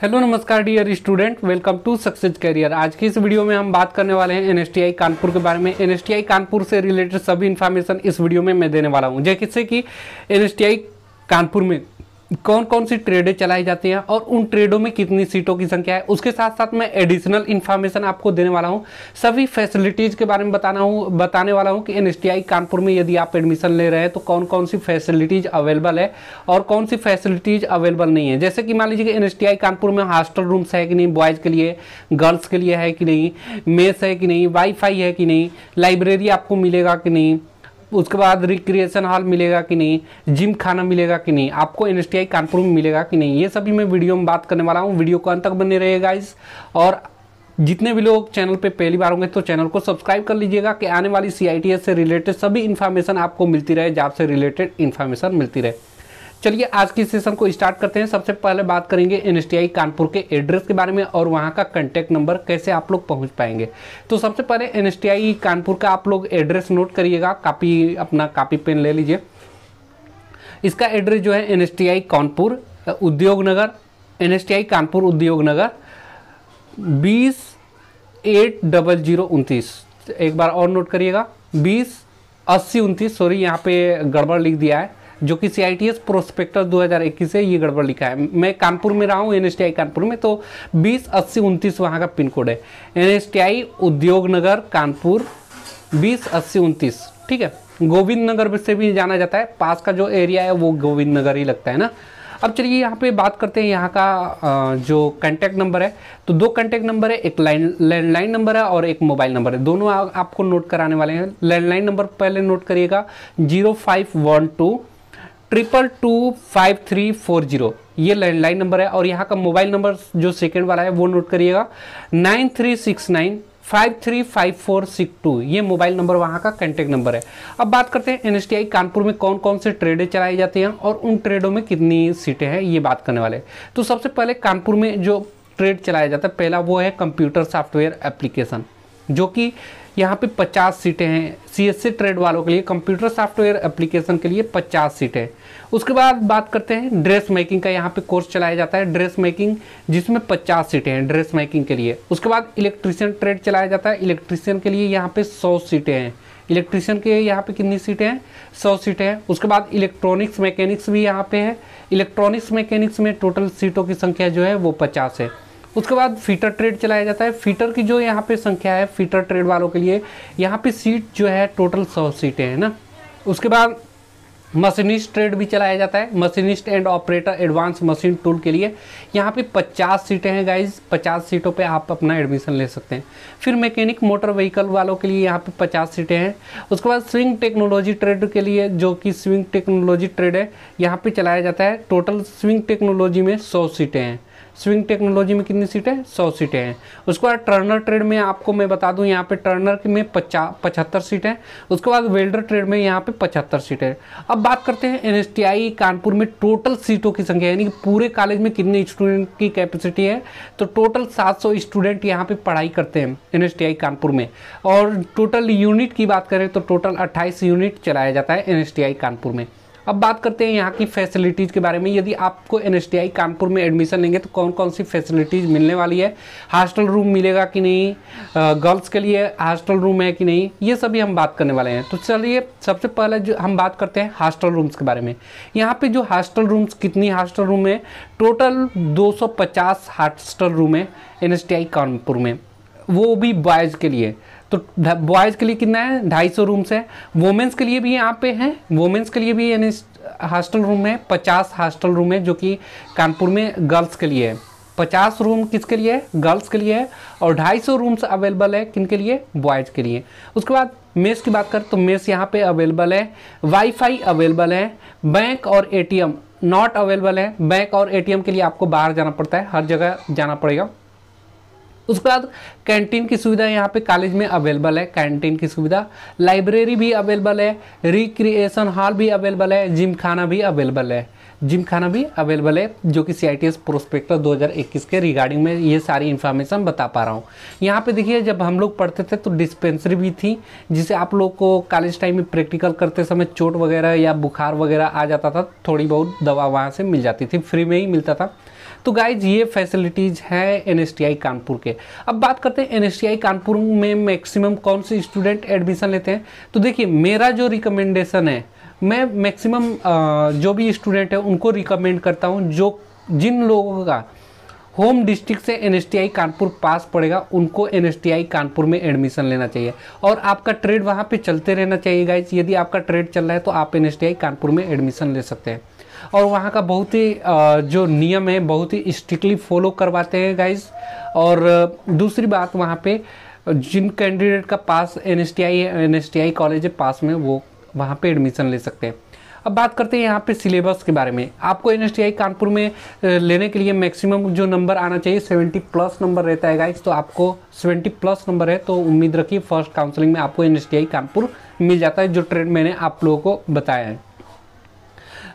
hello नमस्कार dear student welcome to success career आज की इस वीडियो में हम बात करने वाले हैं एनएसटीआई कानपुर के बारे में एनएसटीआई कानपुर से रिलेटेड सभी इन्फॉर्मेशन इस वीडियो में मैं देने वाला हूं जैसे कि एनएसटीआई कानपुर में कौन कौन सी ट्रेडें चलाई जाती हैं और उन ट्रेडों में कितनी सीटों की संख्या है उसके साथ साथ मैं एडिशनल इन्फॉर्मेशन आपको देने वाला हूं सभी फैसिलिटीज़ के बारे में बताना हूं बताने वाला हूं कि एन कानपुर में यदि आप एडमिशन ले रहे हैं तो कौन कौन सी फैसिलिटीज़ अवेलेबल है और कौन सी फैसिलिटीज़ अवेलेबल नहीं है जैसे कि मान लीजिए कि एन कानपुर में हॉस्टल रूम्स है कि नहीं बॉयज़ के लिए गर्ल्स के लिए है कि नहीं मेस है कि नहीं वाईफाई है कि नहीं लाइब्रेरी आपको मिलेगा कि नहीं उसके बाद रिक्रिएशन हॉल मिलेगा कि नहीं जिम खाना मिलेगा कि नहीं आपको एन कानपुर में मिलेगा कि नहीं ये सभी मैं वीडियो में बात करने वाला हूँ वीडियो को अंत तक बने रहेगा इस और जितने भी लोग चैनल पे पहली बार होंगे तो चैनल को सब्सक्राइब कर लीजिएगा कि आने वाली सी से रिलेटेड सभी इन्फॉर्मेशन आपको मिलती रहे जॉब से रिलेटेड इन्फॉर्मेशन मिलती रहे चलिए आज की सेशन को स्टार्ट करते हैं सबसे पहले बात करेंगे एन कानपुर के एड्रेस के बारे में और वहाँ का कंटेक्ट नंबर कैसे आप लोग पहुँच पाएंगे तो सबसे पहले एन कानपुर का आप लोग एड्रेस नोट करिएगा कापी अपना कापी पेन ले लीजिए इसका एड्रेस जो है एन कानपुर उद्योग नगर एन कानपुर उद्योग नगर बीस एट डबल जीरो उनतीस एक बार और नोट करिएगा बीस अस्सी उनतीस सॉरी यहाँ पे गड़बड़ लिख दिया है जो कि C I T S prospectus दो हज़ार इक्कीस है ये गड़बड़ लिखा है मैं कानपुर में रहा हूँ N S T I Kanpur में तो बीस अस्सी उनतीस वहाँ का पिन कोड है N S T I Udyog Nagar Kanpur बीस अस्सी उनतीस ठीक है गोविंद नगर से भी जाना जाता है पास का जो एरिया है वो गोविंद नगर ही लगता है ना अब चलिए यहाँ पे बात करते हैं यहाँ का जो कॉन्टैक्ट नंबर है तो दो कॉन्टैक्ट नंबर है एक लाइन लैंडलाइन नंबर है और एक मोबाइल नंबर है दोनों आ, आपको नोट कराने वाले हैं लैंडलाइन नंबर पहले नोट करिएगा zero five one two triple two five three four zero ये लैंडलाइन नंबर है और यहाँ का मोबाइल नंबर जो सेकेंड वाला है वो नोट करिएगा nine three six nine five three five four six two ये मोबाइल नंबर वहाँ का कॉन्टैक्ट नंबर है अब बात करते हैं एनएसटीआई कानपुर में कौन कौन से ट्रेडें चलाई जाती हैं और उन ट्रेडों में कितनी सीटें हैं ये बात करने वाले तो सबसे पहले कानपुर में जो ट्रेड चलाया जाता है पहला वो है कंप्यूटर सॉफ्टवेयर एप्लीकेशन जो कि यहाँ पे 50 सीटें हैं सी ट्रेड वालों के लिए कंप्यूटर सॉफ्टवेयर एप्लीकेशन के लिए 50 सीटें उसके बाद बात करते हैं ड्रेस मेकिंग का यहाँ पे कोर्स चलाया जाता है ड्रेस मेकिंग जिसमें 50 सीटें हैं ड्रेस मेकिंग के लिए उसके बाद इलेक्ट्रिशियन ट्रेड चलाया जाता है इलेक्ट्रिशियन के लिए यहाँ पे सौ सीटें हैं इलेक्ट्रिशियन के यहाँ पे कितनी सीटें हैं सौ सीटें हैं उसके बाद इलेक्ट्रॉनिक्स मैकेनिक्स भी यहाँ पे है इलेक्ट्रॉनिक्स मैकेनिक्स में टोटल सीटों की संख्या जो है वो पचास है उसके बाद फीटर ट्रेड चलाया जाता है फीटर की जो यहाँ पे संख्या है फीटर ट्रेड वालों के लिए यहाँ पे सीट जो है टोटल सौ सीटें हैं ना उसके बाद मशीनिस्ट ट्रेड भी चलाया जाता है machinist and operator advance machine tool के लिए यहाँ पे 50 सीटें हैं गाइज 50 सीटों पे आप अपना एडमिशन ले सकते हैं फिर मैकेनिक मोटर व्हीकल वालों के लिए यहाँ पे 50 सीटें हैं उसके बाद स्विंग टेक्नोलॉजी ट्रेड के लिए जो कि स्विंग टेक्नोलॉजी ट्रेड है यहाँ पर चलाया जाता है टोटल स्विंग टेक्नोलॉजी में सौ सीटें हैं स्विंग टेक्नोलॉजी में कितनी सीटें सौ सीटें हैं उसके बाद टर्नर ट्रेड में आपको मैं बता दूं यहाँ पे टर्नर में पचा पचहत्तर सीटें उसके बाद वेल्डर ट्रेड में यहाँ पे पचहत्तर सीटें अब बात करते हैं एन कानपुर में टोटल सीटों की संख्या यानी कि पूरे कॉलेज में कितने स्टूडेंट की कैपेसिटी है तो टोटल सात सौ स्टूडेंट यहाँ पर पढ़ाई करते हैं एन कानपुर में और टोटल यूनिट की बात करें तो टोटल अट्ठाईस यूनिट चलाया जाता है एन कानपुर में अब बात करते हैं यहाँ की फैसिलिटीज़ के बारे में यदि आपको एन कानपुर में एडमिशन लेंगे तो कौन कौन सी फैसिलिटीज़ मिलने वाली है हॉस्टल रूम मिलेगा कि नहीं गर्ल्स के लिए हॉस्टल रूम है कि नहीं ये सभी हम बात करने वाले हैं तो चलिए सबसे पहले जो हम बात करते हैं हॉस्टल रूम्स के बारे में यहाँ पर जो हॉस्टल रूम्स कितनी हॉस्टल रूम है टोटल 250 हॉस्टल रूम है एन कानपुर में वो भी बॉयज़ के लिए तो बॉयज़ के लिए कितना है ढाई सौ रूम्स है वोमेंस के लिए भी यहाँ पे हैं वोमेंस के लिए भी यानी हॉस्टल रूम है पचास हॉस्टल रूम है जो कि कानपुर में गर्ल्स के लिए है पचास रूम किसके लिए है गर्ल्स के लिए है और ढाई सौ रूम्स अवेलेबल है किन के लिए बॉयज़ के लिए उसके बाद मेस की बात करें तो मेस यहाँ पे अवेलेबल है वाईफाई अवेलेबल है बैंक और एटीएम नॉट अवेलेबल है बैंक और एटीएम के लिए आपको बाहर जाना पड़ता है हर जगह जाना पड़ेगा उसके बाद कैंटीन की सुविधा यहाँ पे कॉलेज में अवेलेबल है कैंटीन की सुविधा लाइब्रेरी भी अवेलेबल है रिक्रिएशन हॉल भी अवेलेबल है जिम खाना भी अवेलेबल है जिम खाना भी अवेलेबल है जो कि C I T S prospectus दो हज़ार इक्कीस के रिगार्डिंग में ये सारी इन्फॉर्मेशन बता पा रहा हूँ यहाँ पे देखिए जब हम लोग पढ़ते थे तो डिस्पेंसरी भी थी जिसे आप लोग को कॉलेज टाइम में प्रैक्टिकल करते समय चोट वगैरह या बुखार वगैरह आ जाता था थोड़ी बहुत दवा वहाँ से मिल जाती थी फ्री में ही मिलता था तो गाइज ये फैसिलिटीज़ हैं एन कानपुर के अब बात करते हैं एन कानपुर में मैक्सिमम कौन से स्टूडेंट एडमिशन लेते हैं तो देखिए मेरा जो रिकमेंडेशन है मैं मैक्सिमम जो भी स्टूडेंट है उनको रिकमेंड करता हूँ जो जिन लोगों का होम डिस्ट्रिक्ट से एन कानपुर पास पड़ेगा उनको एन कानपुर में एडमिशन लेना चाहिए और आपका ट्रेड वहाँ पे चलते रहना चाहिए गाइज यदि आपका ट्रेड चल रहा है तो आप एन कानपुर में एडमिशन ले सकते हैं और वहाँ का बहुत ही जो नियम है बहुत ही स्ट्रिक्टली फॉलो करवाते हैं गाइज और दूसरी बात वहाँ पे जिन कैंडिडेट का पास N S T I N S T I college है पास में वो वहाँ पे एडमिशन ले सकते हैं अब बात करते हैं यहाँ पे सिलेबस के बारे में आपको एन कानपुर में लेने के लिए मैक्सिमम जो नंबर आना चाहिए 70 प्लस नंबर रहता है गाइस तो आपको 70 प्लस नंबर है तो उम्मीद रखिए फर्स्ट काउंसलिंग में आपको एन कानपुर मिल जाता है जो ट्रेंड मैंने आप लोगों को बताया है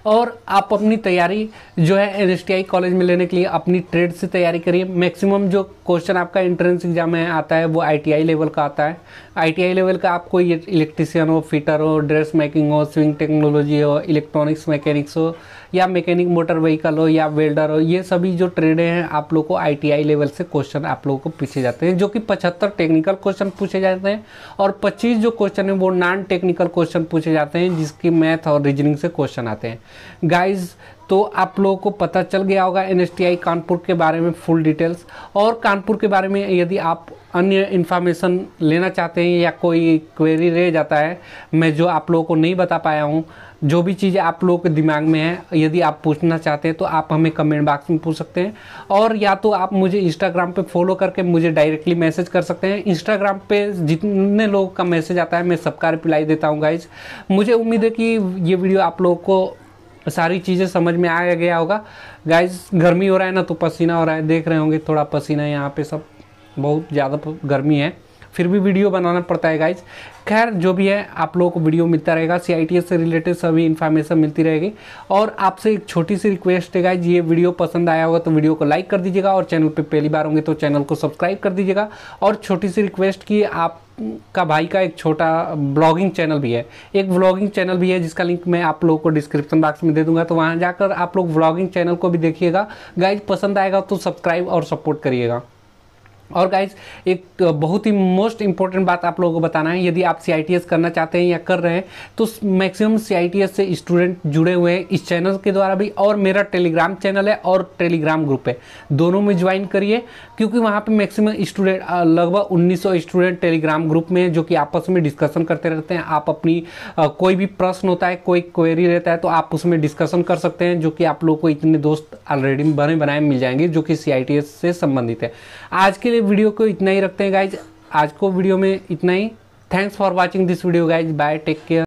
और आप अपनी तैयारी जो है एन कॉलेज में लेने के लिए अपनी ट्रेड से तैयारी करिए मैक्सिमम जो क्वेश्चन आपका एंट्रेंस एग्जाम में आता है वो आई लेवल का आता है आई लेवल का आप कोई इलेक्ट्रिशियन हो फिटर हो ड्रेस मेकिंग हो स्विंग टेक्नोलॉजी हो इलेक्ट्रॉनिक्स मैकेनिक्स हो या मैकेनिक मोटर व्हीकल हो या वेल्डर हो ये सभी जो ट्रेडें हैं आप लोग को आई लेवल से क्वेश्चन आप लोगों को पूछे जाते हैं जो कि पचहत्तर टेक्निकल क्वेश्चन पूछे जाते हैं और पच्चीस जो क्वेश्चन है वो नॉन टेक्निकल क्वेश्चन पूछे जाते हैं जिसकी मैथ और रीजनिंग से क्वेश्चन आते हैं गाइस तो आप लोगों को पता चल गया होगा एन कानपुर के बारे में फुल डिटेल्स और कानपुर के बारे में यदि आप अन्य इन्फॉर्मेशन लेना चाहते हैं या कोई क्वेरी रह जाता है मैं जो आप लोगों को नहीं बता पाया हूँ जो भी चीज़ें आप लोगों के दिमाग में है यदि आप पूछना चाहते हैं तो आप हमें कमेंट बॉक्स में पूछ सकते हैं और या तो आप मुझे इंस्टाग्राम पे फॉलो करके मुझे डायरेक्टली मैसेज कर सकते हैं इंस्टाग्राम पे जितने लोगों का मैसेज आता है मैं सबका रिप्लाई देता हूँ गाइज मुझे उम्मीद है कि ये वीडियो आप लोगों को तो सारी चीज़ें समझ में आ गया होगा गाइस गर्मी हो रहा है ना तो पसीना हो रहा है देख रहे होंगे थोड़ा पसीना यहाँ पे सब बहुत ज़्यादा गर्मी है फिर भी वीडियो बनाना पड़ता है गाइज खैर जो भी है आप लोगों को वीडियो मिलता रहेगा सी से रिलेटेड सभी इन्फॉर्मेशन मिलती रहेगी और आपसे एक छोटी सी रिक्वेस्ट है गाइज ये वीडियो पसंद आया होगा तो वीडियो को लाइक कर दीजिएगा और चैनल पर पहली बार होंगे तो चैनल को सब्सक्राइब कर दीजिएगा और छोटी सी रिक्वेस्ट की आप का भाई का एक छोटा ब्लॉगिंग चैनल भी है एक ब्लॉगिंग चैनल भी है जिसका लिंक मैं आप लोगों को डिस्क्रिप्शन बॉक्स में दे दूंगा तो वहाँ जाकर आप लोग व्लॉगिंग चैनल को भी देखिएगा गाइज पसंद आएगा तो सब्सक्राइब और सपोर्ट करिएगा और गाइज एक बहुत ही मोस्ट इंपॉर्टेंट बात आप लोगों को बताना है यदि आप सी करना चाहते हैं या कर रहे हैं तो मैक्सिमम सी से स्टूडेंट जुड़े हुए हैं इस चैनल के द्वारा भी और मेरा टेलीग्राम चैनल है और टेलीग्राम ग्रुप है दोनों में ज्वाइन करिए क्योंकि वहाँ पे मैक्सिमम स्टूडेंट लगभग 1900 स्टूडेंट टेलीग्राम ग्रुप में जो कि आपस में डिस्कशन करते रहते हैं आप अपनी कोई भी प्रश्न होता है कोई क्वेरी रहता है तो आप उसमें डिस्कशन कर सकते हैं जो कि आप लोग को इतने दोस्त ऑलरेडी बने बनाए मिल जाएंगे जो कि सी से संबंधित है आज के लिए वीडियो को इतना ही रखते हैं गाइज आज को वीडियो में इतना ही thanks for watching this video guys bye take care